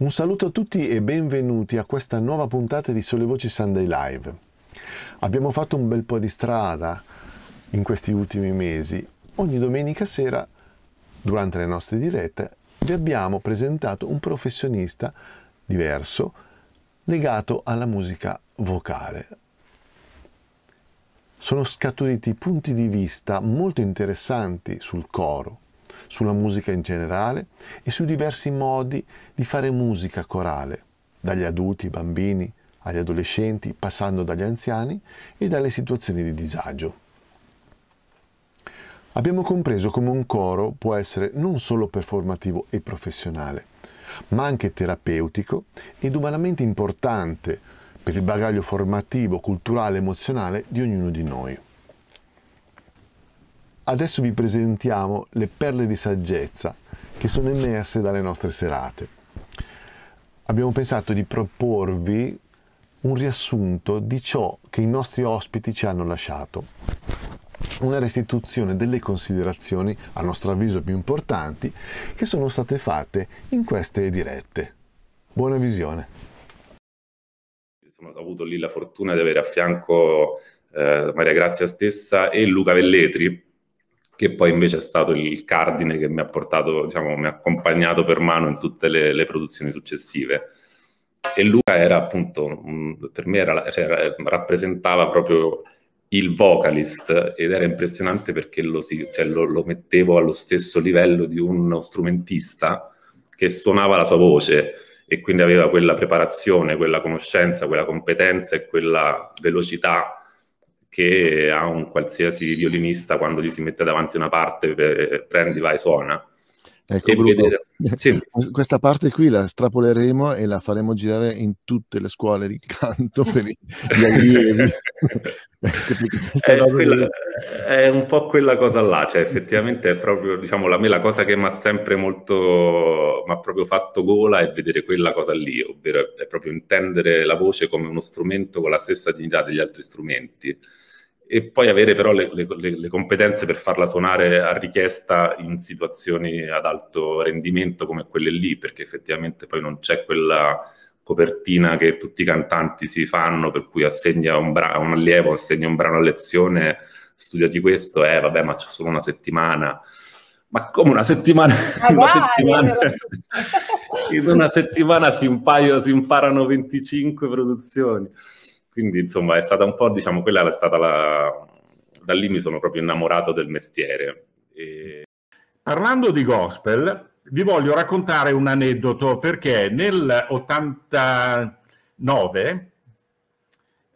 Un saluto a tutti e benvenuti a questa nuova puntata di Sole Voci Sunday Live. Abbiamo fatto un bel po' di strada in questi ultimi mesi. Ogni domenica sera, durante le nostre dirette, vi abbiamo presentato un professionista diverso legato alla musica vocale. Sono scaturiti punti di vista molto interessanti sul coro, sulla musica in generale e sui diversi modi di fare musica corale, dagli adulti, ai bambini, agli adolescenti, passando dagli anziani e dalle situazioni di disagio. Abbiamo compreso come un coro può essere non solo performativo e professionale, ma anche terapeutico ed umanamente importante per il bagaglio formativo, culturale, emozionale di ognuno di noi. Adesso vi presentiamo le perle di saggezza che sono emerse dalle nostre serate. Abbiamo pensato di proporvi un riassunto di ciò che i nostri ospiti ci hanno lasciato. Una restituzione delle considerazioni, a nostro avviso più importanti, che sono state fatte in queste dirette. Buona visione. Insomma, ho avuto lì la fortuna di avere a fianco eh, Maria Grazia stessa e Luca Velletri, che poi invece è stato il cardine che mi ha portato, diciamo, mi ha accompagnato per mano in tutte le, le produzioni successive. E Luca era appunto, per me era, cioè, rappresentava proprio il vocalist ed era impressionante perché lo, cioè, lo, lo, mettevo allo stesso livello di uno strumentista che suonava la sua voce e quindi aveva quella preparazione, quella conoscenza, quella competenza e quella velocità che ha un qualsiasi violinista quando gli si mette davanti una parte, per, eh, prendi, vai, suona. Ecco, Bruno, sì. questa parte qui la strapoleremo e la faremo girare in tutte le scuole di canto per gli allievi. è, ecco, eh, quella, è, un po' quella cosa là, cioè effettivamente è proprio, diciamo, la, la cosa che mi ha sempre molto, mi ha proprio fatto gola è vedere quella cosa lì, ovvero è proprio intendere la voce come uno strumento con la stessa dignità degli altri strumenti e poi avere però le, le, le, competenze per farla suonare a richiesta in situazioni ad alto rendimento come quelle lì, perché effettivamente poi non c'è quella copertina che tutti i cantanti si fanno, per cui assegna un, bra- un allievo, assegna un brano a lezione, studiati questo, eh vabbè ma c'è solo una settimana, ma come una settimana, ah, una, vai, settimana in una settimana si, impaio, si imparano 25 produzioni. Quindi, insomma, è stata un po', diciamo, quella è stata la... Da lì mi sono proprio innamorato del mestiere. E... Parlando di gospel, vi voglio raccontare un aneddoto perché nel 89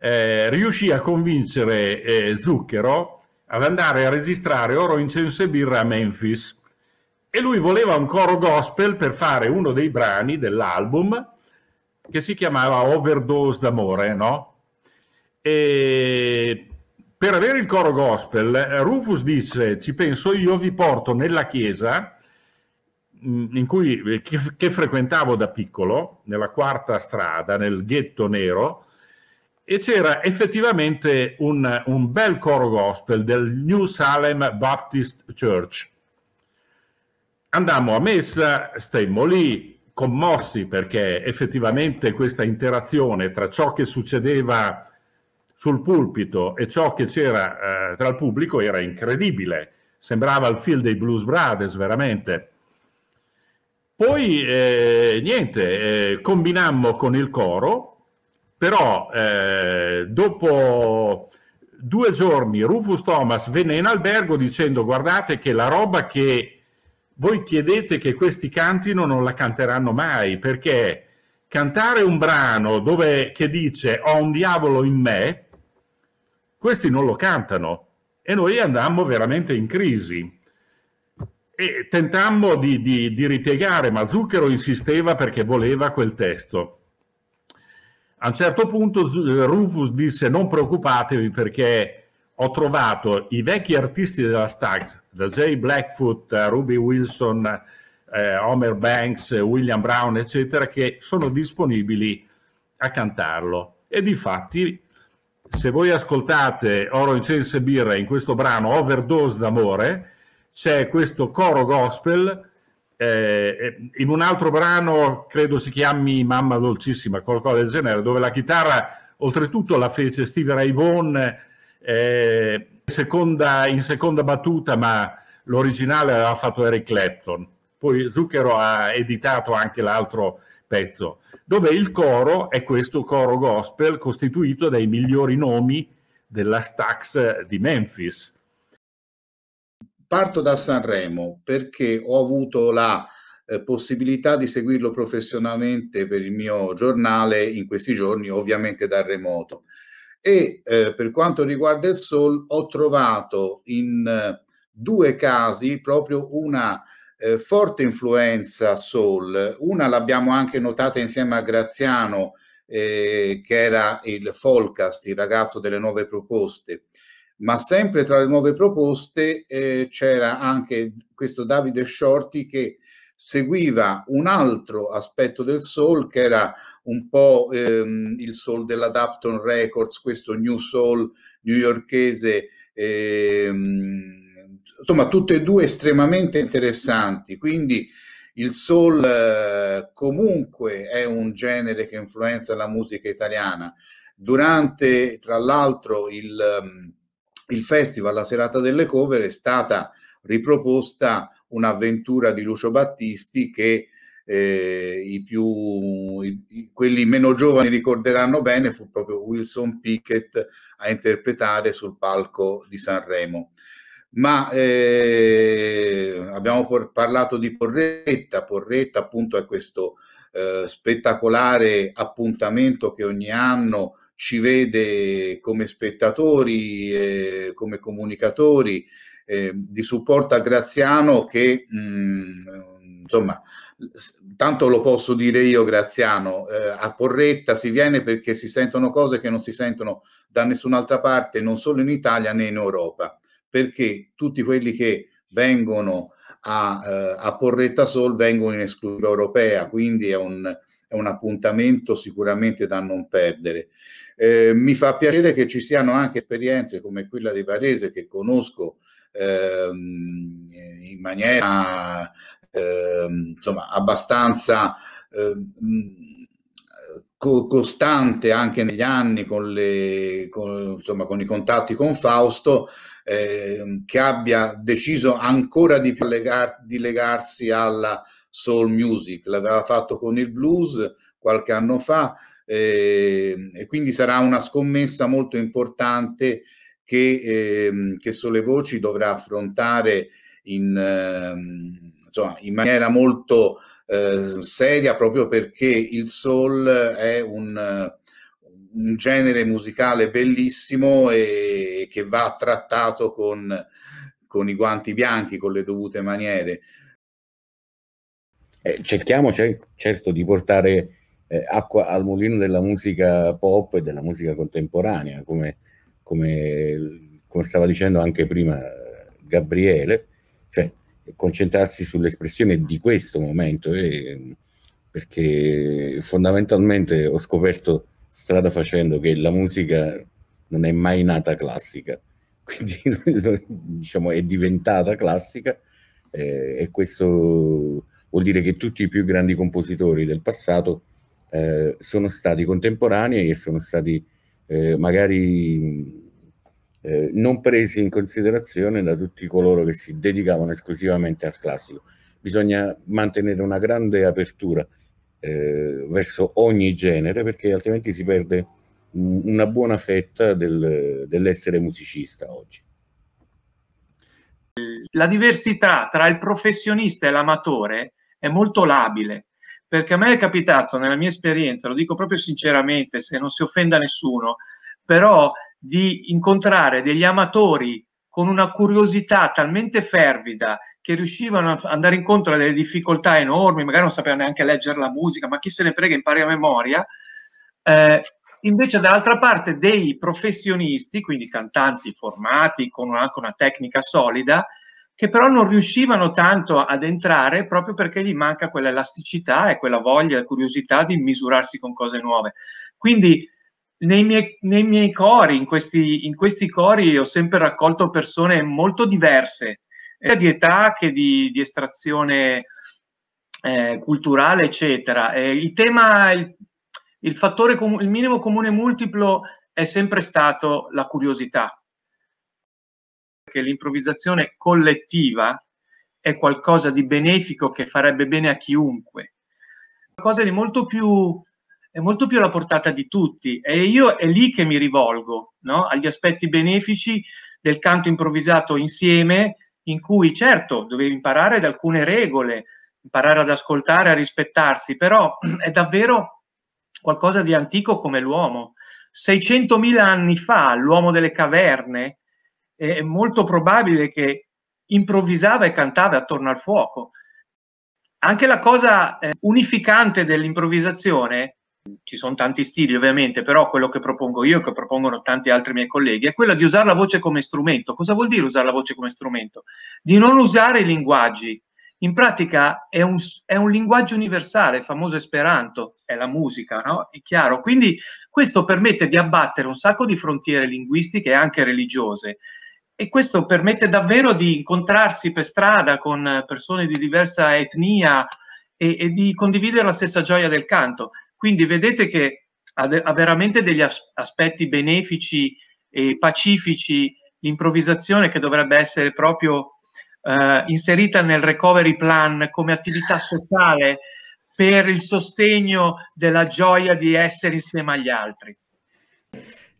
eh, riuscì a convincere eh, Zucchero ad andare a registrare Oro, Incenso e Birra a Memphis e lui voleva un coro gospel per fare uno dei brani dell'album che si chiamava Overdose d'amore, no? E per avere il coro gospel, Rufus dice, ci penso io, vi porto nella chiesa mm, cui, eh, che, che, frequentavo da piccolo, nella quarta strada, nel ghetto nero, e c'era effettivamente un, un bel coro gospel del New Salem Baptist Church. Andammo a messa, stemmo lì, commossi perché effettivamente questa interazione tra ciò che succedeva sul pulpito e ciò che c'era eh, tra il pubblico era incredibile, sembrava il film dei Blues Brothers veramente. Poi eh, niente, eh, combinammo con il coro, però eh, dopo due giorni Rufus Thomas venne in albergo dicendo guardate che la roba che voi chiedete che questi cantino non la canteranno mai perché cantare un brano dove, che dice ho un diavolo in me questi non lo cantano e noi andammo veramente in crisi. E tentammo di, di, di ripiegare, ma Zucchero insisteva perché voleva quel testo. A un certo punto eh, Rufus disse non preoccupatevi perché ho trovato i vecchi artisti della Stax, da Jay Blackfoot, eh, Ruby Wilson, eh, Homer Banks, eh, William Brown, eccetera, che sono disponibili a cantarlo. E di fatti se voi ascoltate Oro, Incense e Birra in questo brano Overdose d'amore, c'è questo coro gospel eh, in un altro brano, credo si chiami Mamma Dolcissima, qualcosa del genere, dove la chitarra oltretutto la fece Steve Ray Vaughan eh, seconda, in seconda battuta, ma l'originale l'ha fatto Eric Clapton. Poi Zucchero ha editato anche l'altro pezzo, dove il coro è questo coro gospel costituito dai migliori nomi della Stax di Memphis. Parto da Sanremo perché ho avuto la eh, possibilità di seguirlo professionalmente per il mio giornale in questi giorni, ovviamente dal remoto. E eh, per quanto riguarda il soul, ho trovato in eh, due casi proprio una eh, forte influenza soul, una l'abbiamo anche notata insieme a Graziano, eh, che era il Folcast, il ragazzo delle nuove proposte, ma sempre tra le nuove proposte eh, c'era anche questo Davide Shorty che seguiva un altro aspetto del soul che era un po' ehm, il soul dell'Adapton Records, questo new soul newyorchese ehm, insomma tutte e due estremamente interessanti, quindi il soul eh, comunque è un genere che influenza la musica italiana. Durante, tra l'altro, il, ehm, il festival, la serata delle cover, è stata riproposta un'avventura di Lucio Battisti che eh, i più, i, quelli meno giovani ricorderanno bene, fu proprio Wilson Pickett a interpretare sul palco di Sanremo ma eh, abbiamo por- parlato di Porretta, Porretta appunto è questo eh, spettacolare appuntamento che ogni anno ci vede come spettatori, eh, come comunicatori eh, di supporto a Graziano che mh, mm, insomma tanto lo posso dire io Graziano eh, a Porretta si viene perché si sentono cose che non si sentono da nessun'altra parte non solo in Italia né in Europa perché tutti quelli che vengono a, eh, a Porretta Sol vengono in esclusiva europea, quindi è un, è un appuntamento sicuramente da non perdere. Eh, mi fa piacere che ci siano anche esperienze come quella di Varese che conosco ehm, in maniera ehm, insomma, abbastanza ehm, co- costante anche negli anni con, le, con, insomma, con i contatti con Fausto eh, che abbia deciso ancora di più legar, di legarsi alla soul music, l'aveva fatto con il blues qualche anno fa eh, e quindi sarà una scommessa molto importante che, eh, che Sole Voci dovrà affrontare in, eh, insomma, in maniera molto eh, seria proprio perché il soul è un un genere musicale bellissimo e che va trattato con, con i guanti bianchi, con le dovute maniere. Eh, cerchiamo cer- certo di portare eh, acqua al mulino della musica pop e della musica contemporanea, come, come, come stava dicendo anche prima eh, Gabriele, cioè concentrarsi sull'espressione di questo momento, eh, perché fondamentalmente ho scoperto strada facendo che la musica non è mai nata classica, quindi diciamo, è diventata classica eh, e questo vuol dire che tutti i più grandi compositori del passato eh, sono stati contemporanei e sono stati eh, magari eh, non presi in considerazione da tutti coloro che si dedicavano esclusivamente al classico. Bisogna mantenere una grande apertura eh, verso ogni genere, perché altrimenti si perde una buona fetta del, dell'essere musicista oggi. La diversità tra il professionista e l'amatore è molto labile, perché a me è capitato nella mia esperienza, lo dico proprio sinceramente, se non si offenda nessuno, però di incontrare degli amatori con una curiosità talmente fervida che riuscivano ad andare incontro a delle difficoltà enormi, magari non sapevano neanche leggere la musica, ma chi se ne frega impari a memoria. Eh, invece dall'altra parte dei professionisti, quindi cantanti formati con anche una tecnica solida, che però non riuscivano tanto ad entrare proprio perché gli manca quell'elasticità e quella voglia la curiosità di misurarsi con cose nuove. Quindi nei miei, nei miei cori, in questi, in questi cori, ho sempre raccolto persone molto diverse, sia di età che di, di estrazione eh, culturale, eccetera. Eh, il tema, il, il fattore, com- il minimo comune multiplo è sempre stato la curiosità, che l'improvvisazione collettiva è qualcosa di benefico che farebbe bene a chiunque, qualcosa di molto più è molto più alla portata di tutti e io è lì che mi rivolgo no? agli aspetti benefici del canto improvvisato insieme in cui certo dovevi imparare ad alcune regole, imparare ad ascoltare, a rispettarsi, però è davvero qualcosa di antico come l'uomo. 600.000 anni fa l'uomo delle caverne è molto probabile che improvvisava e cantava attorno al fuoco. Anche la cosa eh, unificante dell'improvvisazione ci sono tanti stili ovviamente, però quello che propongo io e che propongono tanti altri miei colleghi è quello di usare la voce come strumento. Cosa vuol dire usare la voce come strumento? Di non usare i linguaggi. In pratica è un, è un linguaggio universale, il famoso esperanto, è la musica, no? È chiaro. Quindi questo permette di abbattere un sacco di frontiere linguistiche e anche religiose e questo permette davvero di incontrarsi per strada con persone di diversa etnia e, e di condividere la stessa gioia del canto. Quindi vedete che ha, veramente degli aspetti benefici e pacifici l'improvvisazione che dovrebbe essere proprio eh, inserita nel recovery plan come attività sociale per il sostegno della gioia di essere insieme agli altri.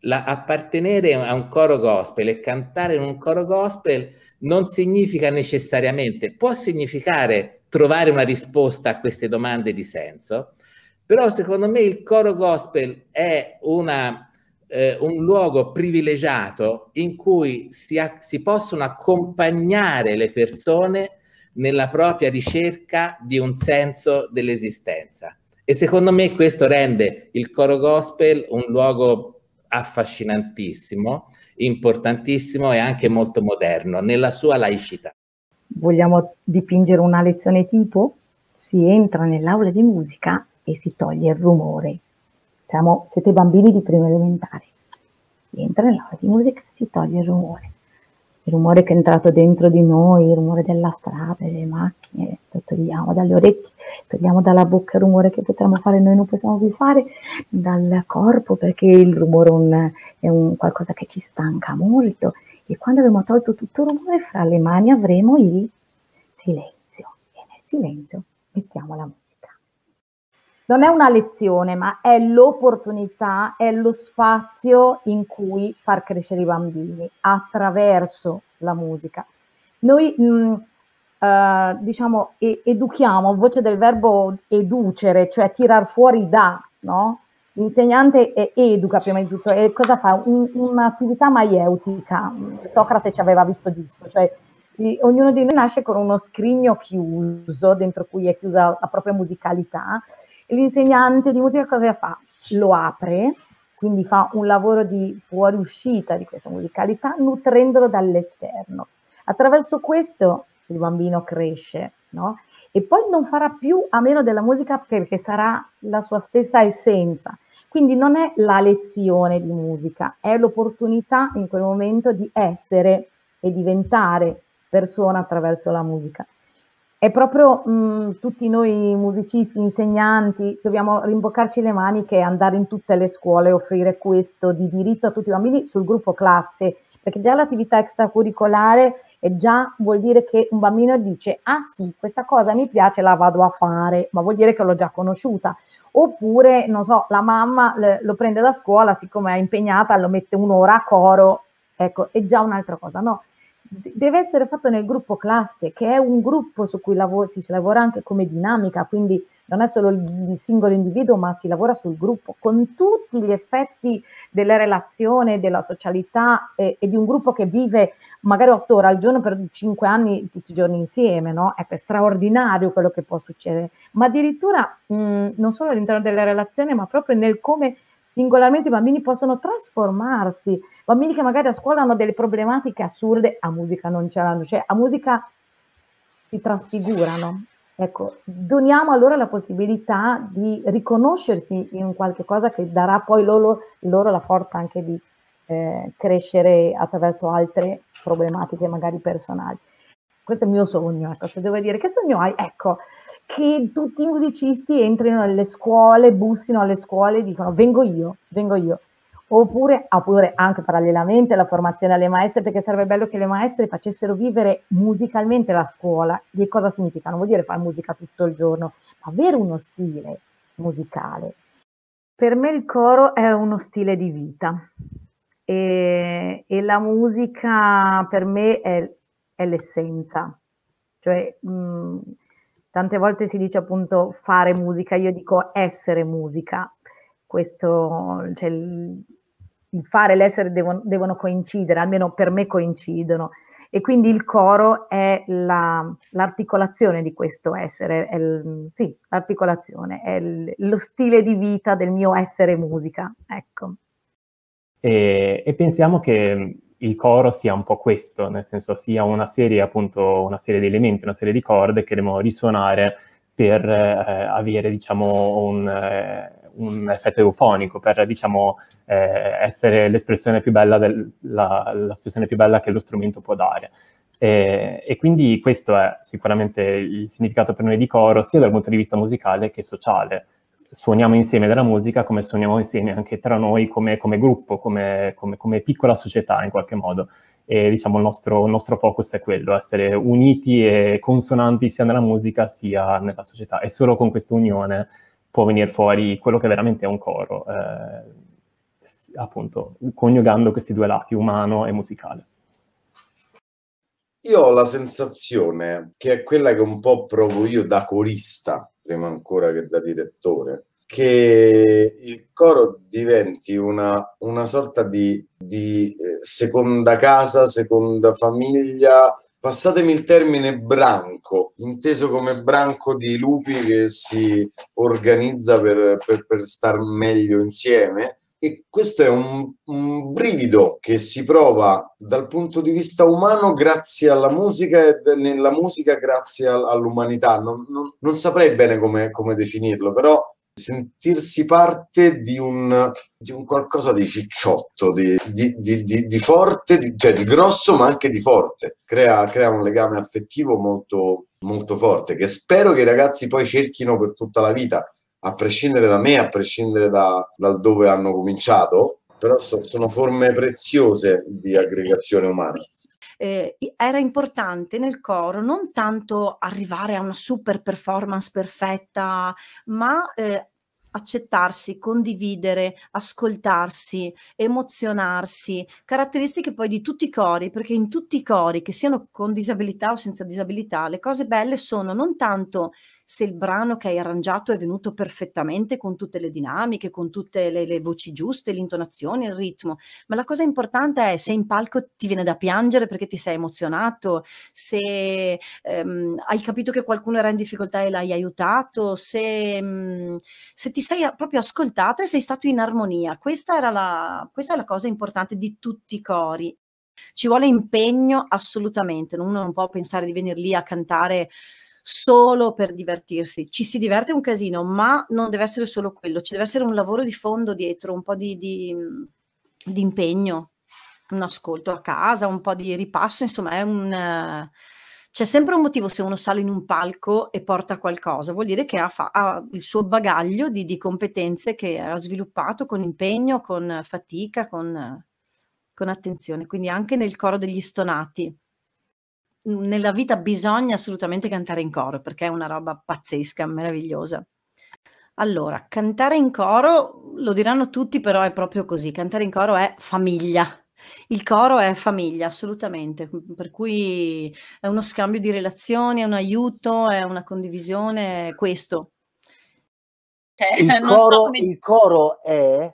La, appartenere a un coro gospel e cantare in un coro gospel non significa necessariamente, può significare trovare una risposta a queste domande di senso, però secondo me il coro gospel è una, eh, un luogo privilegiato in cui si, a, si possono accompagnare le persone nella propria ricerca di un senso dell'esistenza. E secondo me questo rende il coro gospel un luogo affascinantissimo, importantissimo e anche molto moderno nella sua laicità. Vogliamo dipingere una lezione tipo? Si entra nell'aula di musica e si toglie il rumore. Siamo, siete bambini di prima elementare. Entra nell'aula di musica e si toglie il rumore. Il rumore che è entrato dentro di noi, il rumore della strada, delle macchine, lo togliamo dalle orecchie, togliamo dalla bocca il rumore che potremmo fare noi non possiamo più fare, dal corpo perché il rumore un, è un qualcosa che ci stanca molto e quando abbiamo tolto tutto il rumore fra le mani avremo il silenzio e nel silenzio mettiamo la musica non è una lezione, ma è l'opportunità, è lo spazio in cui far crescere i bambini attraverso la musica. Noi mh, mm, eh, diciamo e- educhiamo, voce del verbo educere, cioè tirar fuori da, no? L'insegnante educa prima di tutto e cosa fa? Un, un'attività maieutica. Socrate ci aveva visto giusto, cioè ognuno di noi nasce con uno scrigno chiuso, dentro cui è chiusa la propria musicalità, l'insegnante di musica cosa fa? Lo apre, quindi fa un lavoro di fuoriuscita di questa musicalità, nutrendolo dall'esterno. Attraverso questo il bambino cresce, no? E poi non farà più a meno della musica perché sarà la sua stessa essenza. Quindi non è la lezione di musica, è l'opportunità in quel momento di essere e diventare persona attraverso la musica è proprio mh, mm, tutti noi musicisti, insegnanti, dobbiamo rimboccarci le maniche e andare in tutte le scuole e offrire questo di diritto a tutti i bambini sul gruppo classe, perché già l'attività extracurricolare è già vuol dire che un bambino dice ah sì, questa cosa mi piace, la vado a fare, ma vuol dire che l'ho già conosciuta. Oppure, non so, la mamma lo prende da scuola, siccome è impegnata, lo mette un'ora a coro, ecco, è già un'altra cosa, no? deve essere fatto nel gruppo classe, che è un gruppo su cui lav- si lavora anche come dinamica, quindi non è solo il singolo individuo, ma si lavora sul gruppo, con tutti gli effetti della relazione, della socialità e, e di un gruppo che vive magari otto ore al giorno per cinque anni, tutti i giorni insieme, no? È straordinario quello che può succedere, ma addirittura mh, non solo all'interno della relazione, ma proprio nel come singolarmente i bambini possono trasformarsi, bambini che magari a scuola hanno delle problematiche assurde, a musica non ce l'hanno, cioè a musica si trasfigurano. Ecco, doniamo allora la possibilità di riconoscersi in qualche cosa che darà poi loro, loro la forza anche di eh, crescere attraverso altre problematiche magari personali. Questo è il mio sogno, ecco, se devo dire che sogno hai, ecco, che tutti i musicisti entrino nelle scuole, bussino alle scuole e dicono vengo io, vengo io. Oppure, oppure anche parallelamente la formazione alle maestre, perché sarebbe bello che le maestre facessero vivere musicalmente la scuola. Che cosa significa? Non vuol dire fare musica tutto il giorno, ma avere uno stile musicale. Per me il coro è uno stile di vita e, e la musica per me è, è l'essenza. Cioè, mh, Tante volte si dice appunto fare musica, io dico essere musica. Questo, cioè, il fare e l'essere devono, devono, coincidere, almeno per me coincidono. E quindi il coro è la, l'articolazione di questo essere, è il, sì, l'articolazione, è il, lo stile di vita del mio essere musica. Ecco. E, e pensiamo che il coro sia un po' questo, nel senso sia una serie, appunto, una serie di elementi, una serie di corde che devono risuonare per eh, avere, diciamo, un, eh, un, effetto eufonico, per, diciamo, eh, essere l'espressione più, del, la, l'espressione più bella che lo strumento può dare. E, e, quindi questo è sicuramente il significato per noi di coro, sia dal punto di vista musicale che sociale suoniamo insieme della musica come suoniamo insieme anche tra noi come, come gruppo, come, come, come, piccola società in qualche modo. E diciamo il nostro, il nostro, focus è quello, essere uniti e consonanti sia nella musica sia nella società. E solo con questa unione può venire fuori quello che veramente è un coro, eh, appunto, coniugando questi due lati, umano e musicale. Io ho la sensazione che è quella che un po' provo io da corista, prima ancora che da direttore, che il coro diventi una, una sorta di, di eh, seconda casa, seconda famiglia, passatemi il termine branco, inteso come branco di lupi che si organizza per, per, per star meglio insieme e questo è un, un, brivido che si prova dal punto di vista umano grazie alla musica e nella musica grazie all'umanità. Non, non, non saprei bene come, come, definirlo, però sentirsi parte di un, di un qualcosa di cicciotto, di, di, di forte, cioè di grosso ma anche di forte, crea, crea un legame affettivo molto, molto forte che spero che i ragazzi poi cerchino per tutta la vita a prescindere da me, a prescindere da, dal dove hanno cominciato, però so, sono forme preziose di aggregazione umana. Eh, era importante nel coro non tanto arrivare a una super performance perfetta, ma eh, accettarsi, condividere, ascoltarsi, emozionarsi, caratteristiche poi di tutti i cori, perché in tutti i cori, che siano con disabilità o senza disabilità, le cose belle sono non tanto se il brano che hai arrangiato è venuto perfettamente con tutte le dinamiche, con tutte le, le voci giuste, l'intonazione, il ritmo, ma la cosa importante è se in palco ti viene da piangere perché ti sei emozionato, se ehm, hai capito che qualcuno era in difficoltà e l'hai aiutato, se, mh, mm, se, ti sei proprio ascoltato e sei stato in armonia. Questa, era la, questa è la cosa importante di tutti i cori. Ci vuole impegno assolutamente, uno non può pensare di venire lì a cantare solo per divertirsi. Ci si diverte un casino, ma non deve essere solo quello, ci deve essere un lavoro di fondo dietro, un po' di, di, di impegno, un ascolto a casa, un po' di ripasso, insomma è un... Eh, c'è sempre un motivo se uno sale in un palco e porta qualcosa, vuol dire che ha, fa, ha il suo bagaglio di, di, competenze che ha sviluppato con impegno, con fatica, con, con attenzione. Quindi anche nel coro degli stonati nella vita bisogna assolutamente cantare in coro perché è una roba pazzesca, meravigliosa. Allora, cantare in coro, lo diranno tutti, però è proprio così, cantare in coro è famiglia. Il coro è famiglia, assolutamente, per cui è uno scambio di relazioni, è un aiuto, è una condivisione, è questo. Cioè, il, coro, so come... il coro è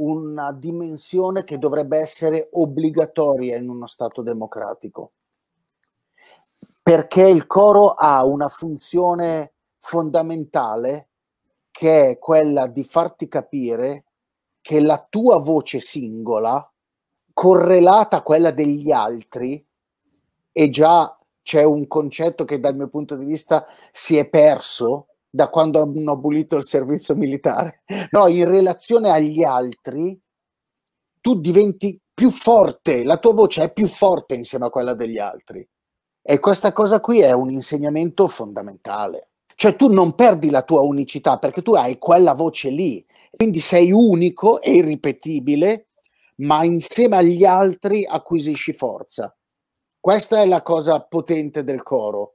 una dimensione che dovrebbe essere obbligatoria in uno Stato democratico perché il coro ha una funzione fondamentale che è quella di farti capire che la tua voce singola, correlata a quella degli altri, e già c'è un concetto che dal mio punto di vista si è perso da quando hanno abolito il servizio militare. No, in relazione agli altri, tu diventi più forte, la tua voce è più forte insieme a quella degli altri. E questa cosa qui è un insegnamento fondamentale. Cioè tu non perdi la tua unicità perché tu hai quella voce lì, quindi sei unico e irripetibile, ma insieme agli altri acquisisci forza. Questa è la cosa potente del coro.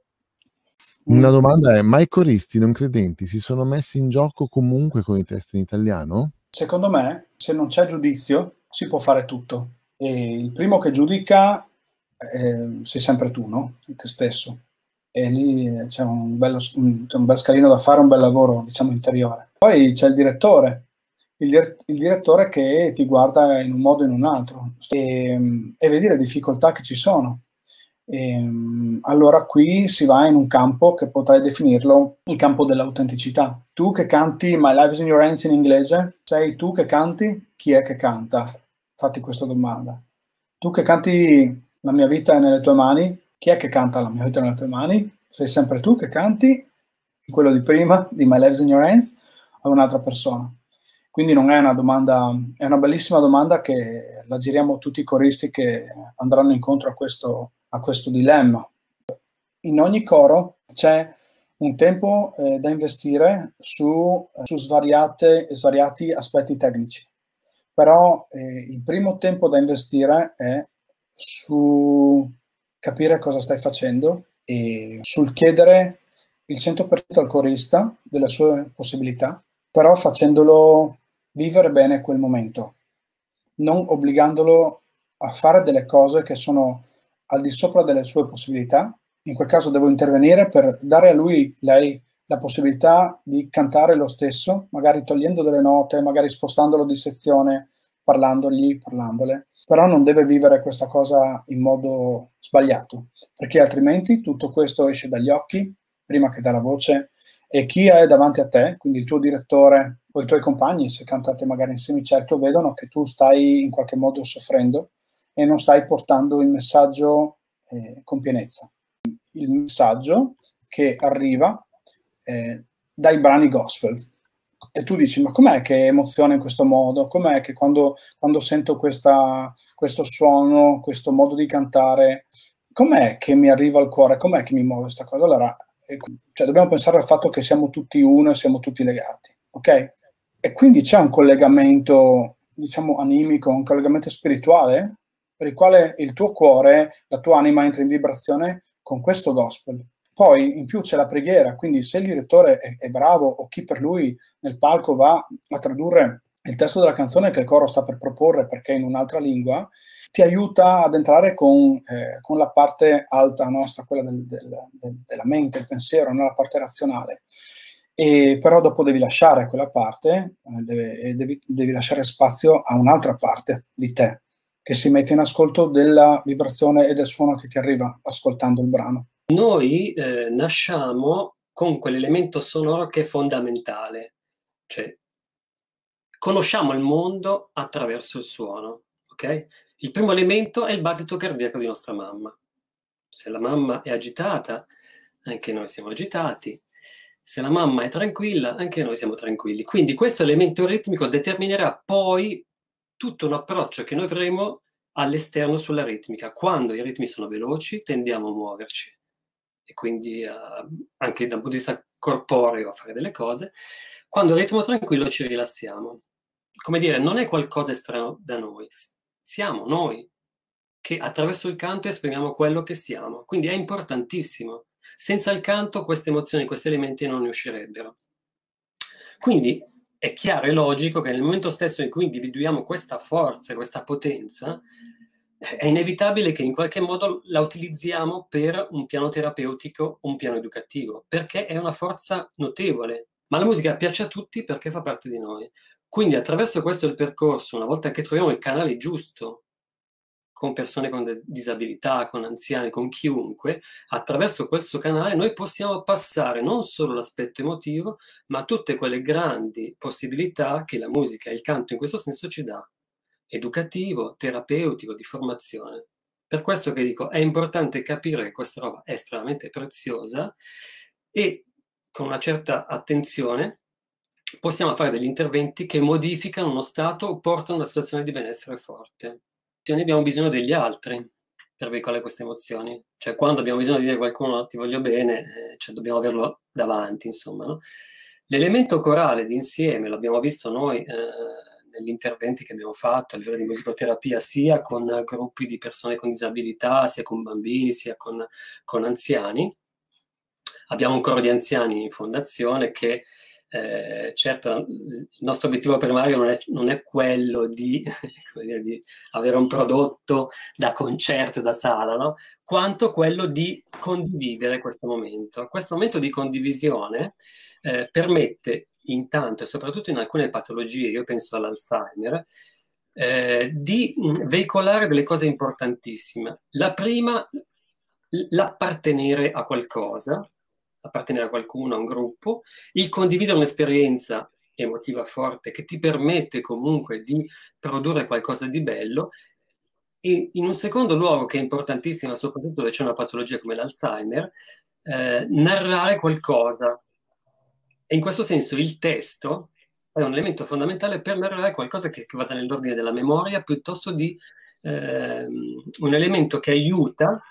Una domanda è, ma i coristi non credenti si sono messi in gioco comunque con i testi in italiano? Secondo me, se non c'è giudizio, si può fare tutto. E il primo che giudica eh, sei sempre tu, no? Te stesso. E lì eh, c'è un, bello, un, c'è un bel scalino da fare, un bel lavoro, diciamo, interiore. Poi c'è il direttore, il, direttore che ti guarda in un modo o in un altro e, mm, e vedi le difficoltà che ci sono. E, mm, allora qui si va in un campo che potrei definirlo il campo dell'autenticità. Tu che canti My Life is in Your Hands in inglese, sei tu che canti? Chi è che canta? Fatti questa domanda. Tu che canti la mia vita è nelle tue mani. Chi è che canta La mia vita è nelle tue mani? Sei sempre tu che canti, quello di prima, di My Lives in Your Hands, o un'altra persona. Quindi non è una domanda, è una bellissima domanda che la giriamo tutti i coristi che andranno incontro a questo, a questo dilemma. In ogni coro c'è un tempo eh, da investire su, su svariate, svariati aspetti tecnici. Però eh, il primo tempo da investire è su capire cosa stai facendo e sul chiedere il 100% al corista delle sue possibilità, però facendolo vivere bene quel momento, non obbligandolo a fare delle cose che sono al di sopra delle sue possibilità. In quel caso devo intervenire per dare a lui, lei, la possibilità di cantare lo stesso, magari togliendo delle note, magari spostandolo di sezione, parlandogli, parlandole, però non deve vivere questa cosa in modo sbagliato, perché altrimenti tutto questo esce dagli occhi prima che dalla voce e chi è davanti a te, quindi il tuo direttore o i tuoi compagni, se cantate magari insieme, certo, vedono che tu stai in qualche modo soffrendo e non stai portando il messaggio eh, con pienezza. Il messaggio che arriva eh, dai brani gospel, e tu dici ma com'è che emoziona in questo modo? Com'è che quando, quando sento questa, questo suono, questo modo di cantare, com'è che mi arriva al cuore? Com'è che mi muove questa cosa? Allora, cioè, dobbiamo pensare al fatto che siamo tutti uno e siamo tutti legati, ok? E quindi c'è un collegamento, diciamo, animico, un collegamento spirituale per il quale il tuo cuore, la tua anima entra in vibrazione con questo gospel poi in più c'è la preghiera, quindi se il direttore è, è bravo o chi per lui nel palco va a tradurre il testo della canzone che il coro sta per proporre perché è in un'altra lingua, ti aiuta ad entrare con, eh, con la parte alta nostra, quella del, del, del, della mente, il pensiero, non la parte razionale. E però dopo devi lasciare quella parte eh, deve, devi, devi, lasciare spazio a un'altra parte di te che si mette in ascolto della vibrazione e del suono che ti arriva ascoltando il brano. Noi eh, nasciamo con quell'elemento sonoro che è fondamentale, cioè conosciamo il mondo attraverso il suono, ok? Il primo elemento è il battito cardiaco di nostra mamma. Se la mamma è agitata, anche noi siamo agitati. Se la mamma è tranquilla, anche noi siamo tranquilli. Quindi questo elemento ritmico determinerà poi tutto un approccio che noi avremo all'esterno sulla ritmica. Quando i ritmi sono veloci, tendiamo a muoverci e quindi a, eh, anche dal punto di vista corporeo a fare delle cose, quando a ritmo tranquillo ci rilassiamo. Come dire, non è qualcosa estraneo da noi, siamo noi che attraverso il canto esprimiamo quello che siamo, quindi è importantissimo. Senza il canto queste emozioni, questi elementi non ne uscirebbero. Quindi è chiaro e logico che nel momento stesso in cui individuiamo questa forza, questa potenza, è inevitabile che in qualche modo la utilizziamo per un piano terapeutico un piano educativo, perché è una forza notevole. Ma la musica piace a tutti perché fa parte di noi. Quindi attraverso questo il percorso, una volta che troviamo il canale giusto con persone con disabilità, con anziani, con chiunque, attraverso questo canale noi possiamo passare non solo l'aspetto emotivo, ma tutte quelle grandi possibilità che la musica e il canto in questo senso ci dà educativo, terapeutico, di formazione. Per questo che dico, è importante capire che questa roba è estremamente preziosa e con una certa attenzione possiamo fare degli interventi che modificano uno stato o portano a una situazione di benessere forte. Se noi abbiamo bisogno degli altri per veicolare queste emozioni, cioè quando abbiamo bisogno di dire a qualcuno ti voglio bene, eh, cioè dobbiamo averlo davanti, insomma. No? L'elemento corale d'insieme, l'abbiamo visto noi eh, negli interventi che abbiamo fatto a livello di musicoterapia, sia con gruppi di persone con disabilità, sia con bambini, sia con, con anziani. Abbiamo un coro di anziani in fondazione che eh, certo, il nostro obiettivo primario non è, non è quello di, dire, di, avere un prodotto da concerto, da sala, no? quanto quello di condividere questo momento. Questo momento di condivisione eh, permette intanto, e soprattutto in alcune patologie, io penso all'Alzheimer, eh, di mm, veicolare delle cose importantissime. La prima, l'appartenere a qualcosa, appartenere a qualcuno, a un gruppo, il condividere un'esperienza emotiva forte che ti permette comunque di produrre qualcosa di bello e in un secondo luogo che è importantissimo soprattutto dove c'è una patologia come l'Alzheimer, eh, narrare qualcosa, e in questo senso il testo è un elemento fondamentale per narrare qualcosa che, che vada nell'ordine della memoria piuttosto di eh, un elemento che aiuta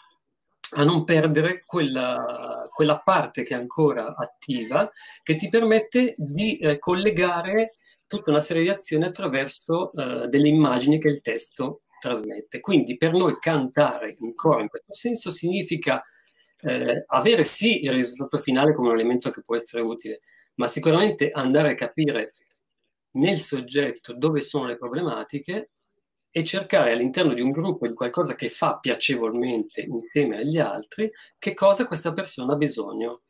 a non perdere quella, quella, parte che è ancora attiva, che ti permette di eh, collegare tutta una serie di azioni attraverso eh, delle immagini che il testo trasmette. Quindi per noi cantare ancora in questo senso significa eh, avere sì il risultato finale come un elemento che può essere utile, ma sicuramente andare a capire nel soggetto dove sono le problematiche e cercare all'interno di un gruppo di qualcosa che fa piacevolmente insieme agli altri che cosa questa persona ha bisogno.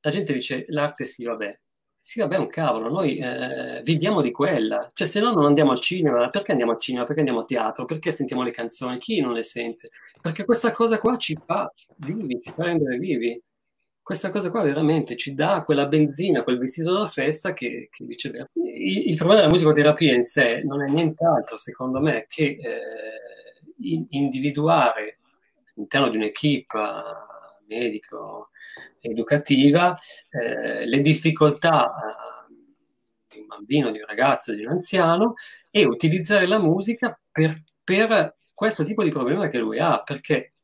La gente dice l'arte sì, vabbè. Sì, vabbè, un cavolo, noi eh, viviamo di quella. Cioè, se no non andiamo al cinema, perché andiamo al cinema? Perché andiamo a teatro? Perché sentiamo le canzoni? Chi non le sente? Perché questa cosa qua ci fa vivi, ci fa rendere vivi questa cosa qua veramente ci dà quella benzina, quel vestito da festa che, che viceversa. Il, il, problema della musicoterapia in sé non è nient'altro, secondo me, che eh, individuare all'interno di un'equipe medico educativa eh, le difficoltà eh, di un bambino, di un ragazzo, di un anziano e utilizzare la musica per, per questo tipo di problema che lui ha, perché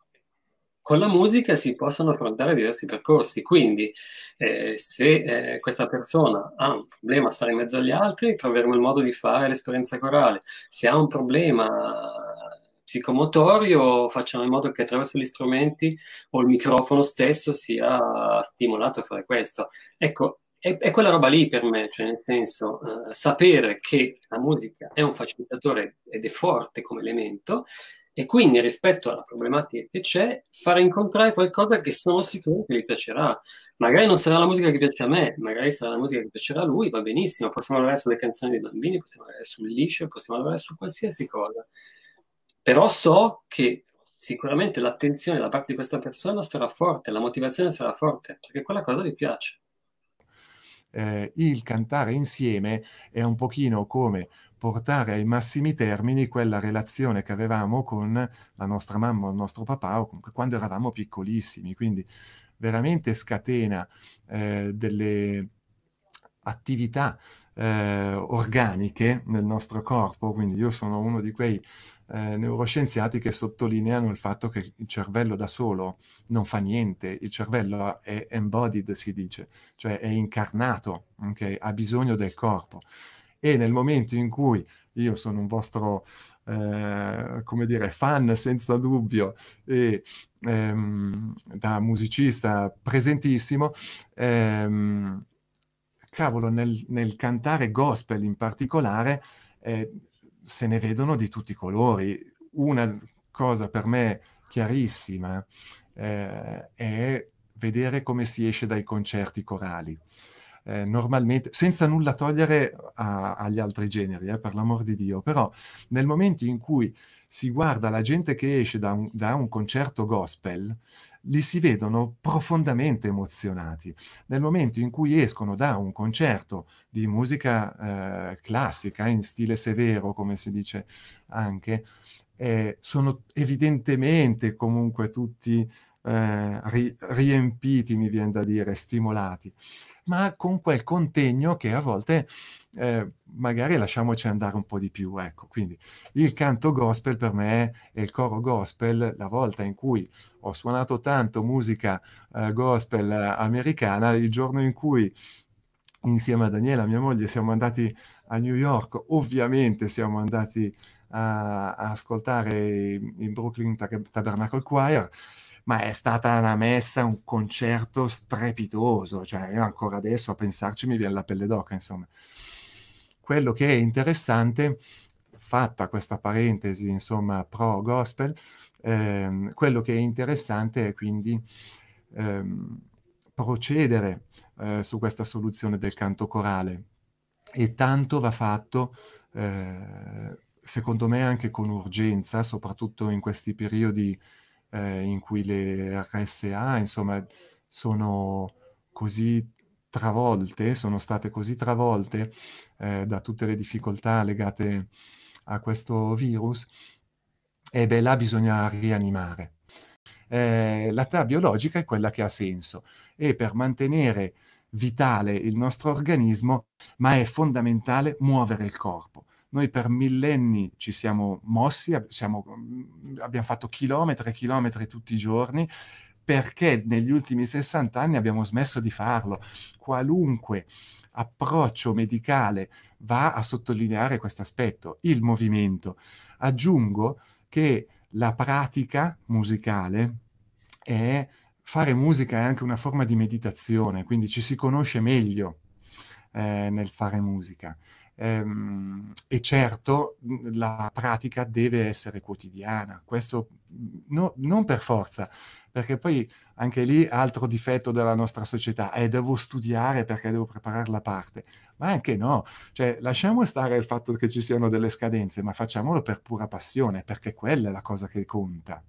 con la musica si possono affrontare diversi percorsi, quindi eh, se eh, questa persona ha un problema a stare in mezzo agli altri, troveremo il modo di fare l'esperienza corale. Se ha un problema psicomotorio, facciamo in modo che attraverso gli strumenti o il microfono stesso sia stimolato a fare questo. Ecco, è, è quella roba lì per me, cioè nel senso eh, sapere che la musica è un facilitatore ed è forte come elemento e quindi rispetto alla problematica che c'è, fare incontrare qualcosa che sono sicuro che gli piacerà. Magari non sarà la musica che piace a me, magari sarà la musica che piacerà a lui, va benissimo. Possiamo lavorare sulle canzoni dei bambini, possiamo lavorare sul liscio, possiamo lavorare su qualsiasi cosa. Però so che sicuramente l'attenzione da parte di questa persona sarà forte, la motivazione sarà forte, perché quella cosa gli piace. Eh, il cantare insieme è un pochino come portare ai massimi termini quella relazione che avevamo con la nostra mamma o il nostro papà o comunque quando eravamo piccolissimi. Quindi veramente scatena eh, delle attività eh, organiche nel nostro corpo. Quindi io sono uno di quei eh, neuroscienziati che sottolineano il fatto che il cervello da solo non fa niente, il cervello è embodied, si dice, cioè è incarnato, okay? ha bisogno del corpo e nel momento in cui io sono un vostro, eh, come dire, fan senza dubbio e ehm, da musicista presentissimo, ehm, cavolo, nel, nel, cantare gospel in particolare eh, se ne vedono di tutti i colori. Una cosa per me chiarissima eh, è vedere come si esce dai concerti corali eh, normalmente, senza nulla togliere a, agli altri generi, eh, per l'amor di Dio, però nel momento in cui si guarda la gente che esce da un, da un concerto gospel, li si vedono profondamente emozionati. Nel momento in cui escono da un concerto di musica eh, classica, in stile severo, come si dice anche, eh, sono evidentemente comunque tutti eh, ri- riempiti, mi viene da dire, stimolati ma con quel contegno che a volte eh, magari lasciamoci andare un po' di più. Ecco, quindi il canto gospel per me e il coro gospel, la volta in cui ho suonato tanto musica eh, gospel eh, americana, il giorno in cui insieme a Daniela, mia moglie, siamo andati a New York, ovviamente siamo andati a, a ascoltare in Brooklyn Tabernacle Choir ma è stata una messa, un concerto strepitoso, cioè io ancora adesso a pensarci mi viene la pelle d'oca, insomma. Quello che è interessante, fatta questa parentesi, insomma, pro gospel, ehm, quello che è interessante è quindi ehm, procedere eh, su questa soluzione del canto corale e tanto va fatto eh, secondo me anche con urgenza, soprattutto in questi periodi eh, in cui le RSA, insomma, sono così travolte, sono state così travolte eh, da tutte le difficoltà legate a questo virus, e beh, là bisogna rianimare. Eh, l'attività biologica è quella che ha senso e per mantenere vitale il nostro organismo, ma è fondamentale muovere il corpo. Noi per millenni ci siamo mossi, siamo, mm, abbiamo fatto chilometri e chilometri tutti i giorni perché negli ultimi 60 anni abbiamo smesso di farlo. Qualunque approccio medicale va a sottolineare questo aspetto, il movimento. Aggiungo che la pratica musicale è fare musica è anche una forma di meditazione, quindi ci si conosce meglio eh, nel fare musica. Ehm, e certo mhmm, la pratica deve essere quotidiana, questo mhmm, no, non per forza, perché poi anche lì altro difetto della nostra società è eh, devo studiare perché devo preparare la parte, ma anche no, cioè lasciamo stare il fatto che ci siano delle scadenze, ma facciamolo per pura passione, perché quella è la cosa che conta.